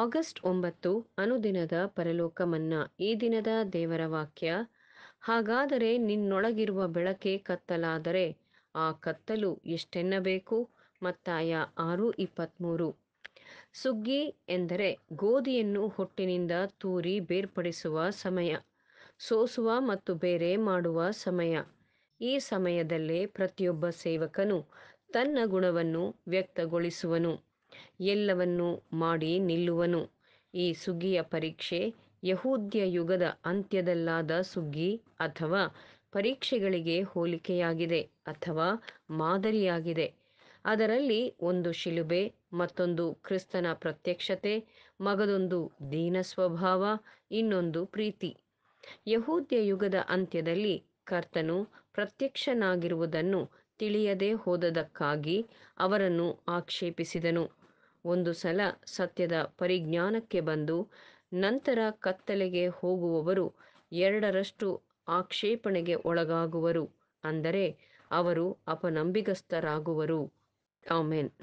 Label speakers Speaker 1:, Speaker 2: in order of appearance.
Speaker 1: August ಒಂಬತ್ತು ಅನುದಿನದ ಪರಲೋಕ ಮನ್ನಾ ಈ ದಿನದ ದೇವರ ವಾಕ್ಯ ಹಾಗಾದರೆ ನಿನ್ನೊಳಗಿರುವ ಬೆಳಕೆ ಕತ್ತಲಾದರೆ ಆ ಕತ್ತಲು ಎಷ್ಟೆನ್ನಬೇಕು ಮತ್ತಾಯ ಆರು ಇಪ್ಪತ್ತ್ಮೂರು ಸುಗ್ಗಿ ಎಂದರೆ ಗೋಧಿಯನ್ನು ಹೊಟ್ಟಿನಿಂದ ತೂರಿ ಬೇರ್ಪಡಿಸುವ ಸಮಯ ಸೋಸುವ ಮತ್ತು ಬೇರೆ ಮಾಡುವ ಸಮಯ ಈ ಸಮಯದಲ್ಲೇ ಪ್ರತಿಯೊಬ್ಬ ಸೇವಕನು ತನ್ನ ಗುಣವನ್ನು ವ್ಯಕ್ತಗೊಳಿಸುವನು ಎಲ್ಲವನ್ನೂ ಮಾಡಿ ನಿಲ್ಲುವನು ಈ ಸುಗ್ಗಿಯ ಪರೀಕ್ಷೆ ಯಹೂದ್ಯ ಯುಗದ ಅಂತ್ಯದಲ್ಲಾದ ಸುಗ್ಗಿ ಅಥವಾ ಪರೀಕ್ಷೆಗಳಿಗೆ ಹೋಲಿಕೆಯಾಗಿದೆ ಅಥವಾ ಮಾದರಿಯಾಗಿದೆ ಅದರಲ್ಲಿ ಒಂದು ಶಿಲುಬೆ ಮತ್ತೊಂದು ಕ್ರಿಸ್ತನ ಪ್ರತ್ಯಕ್ಷತೆ ಮಗದೊಂದು ದೀನ ಸ್ವಭಾವ ಇನ್ನೊಂದು ಪ್ರೀತಿ ಯಹೂದ್ಯ ಯುಗದ ಅಂತ್ಯದಲ್ಲಿ ಕರ್ತನು ಪ್ರತ್ಯಕ್ಷನಾಗಿರುವುದನ್ನು ತಿಳಿಯದೆ ಹೋದದಕ್ಕಾಗಿ ಅವರನ್ನು ಆಕ್ಷೇಪಿಸಿದನು ಒಂದು ಸಲ ಸತ್ಯದ ಪರಿಜ್ಞಾನಕ್ಕೆ ಬಂದು ನಂತರ ಕತ್ತಲೆಗೆ ಹೋಗುವವರು ಎರಡರಷ್ಟು ಆಕ್ಷೇಪಣೆಗೆ ಒಳಗಾಗುವರು ಅಂದರೆ ಅವರು ಅಪನಂಬಿಗಸ್ಥರಾಗುವರು ಆಮೇನ್